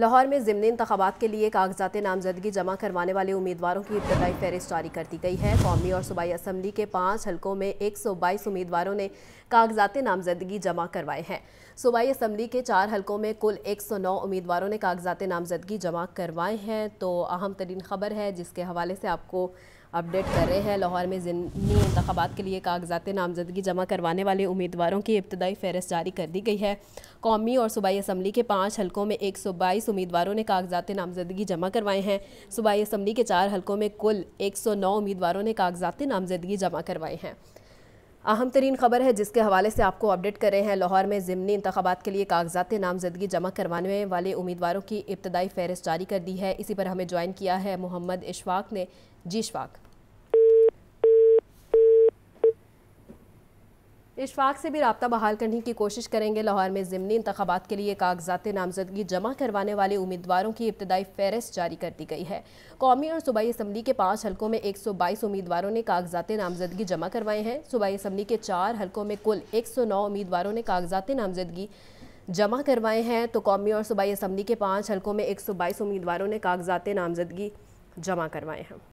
लाहौर में ज़मनी इंतबात के लिए कागजात नामजदगी जमा करवाने वाले उम्मीदवारों की इब्तदाई फहरिस्त जारी कर दी गई है कौमी और सूबाई असम्बली के पाँच हलकों में एक सौ बाईस उम्मीदवारों ने कागजात नामजदगी जमा करवाए हैं सूबाई असम्बली के चार हलकों में कुल एक सौ नौ उम्मीदवारों ने कागजात नामजदगी जमा करवाए हैं तो अहम तरीन खबर है जिसके हवाले से आपको अपडेट कर रहे हैं लाहौर में ज़िमनी इंतबात के लिए कागजात नामजदगी जमा करवाने वाले उम्मीदवारों की इब्तदाई फहरस्त जारी कर दी गई है कौमी और सूबाई असम्बली के पाँच हलकों में एक सौ बाईस उम्मीदवारों ने कागजात नामजदगी जमा करवाए हैं सूबाई असम्बली के चार हलकों में कुल एक सौ नौ उम्मीदवारों ने कागजात नामजदगी जमा करवाए हैं अहम तरीन खबर है जिसके हवाले से आपको अपडेट कर रहे हैं लाहौर में ज़मनी इंतबात के लिए कागजात नामजदगी जमा करवाने वाले उम्मीदवारों की इब्तदाई फहरिस्त जारी कर दी है इसी पर हमें ज्वाइन किया है मोहम्मद इशफाक ने जी इशफाक इशफाक से भी रबता बहाल करने की कोशिश करेंगे लाहौर में ज़मनी इंतबात के लिए कागजात नामजदगी जमा करवाने वाले उम्मीदवारों की इब्तदाई फहरस्त जारी कर दी गई है कौमी और सूबाई इसम्बली के पाँच हल्कों में एक सौ बाईस उम्मीदवारों ने कागजात नामजदगी जमा करवाए हैं सूबाई इसम्बली के चार हल्कों में कुल एक सौ नौ उम्मीदवारों ने कागजात नामजदगी जमा करवाए हैं तो कौमी और सूबाई इसम्बली के पाँच हल्कों में एक सौ बाईस उम्मीदवारों ने कागजात नामजदगी जमा करवाए हैं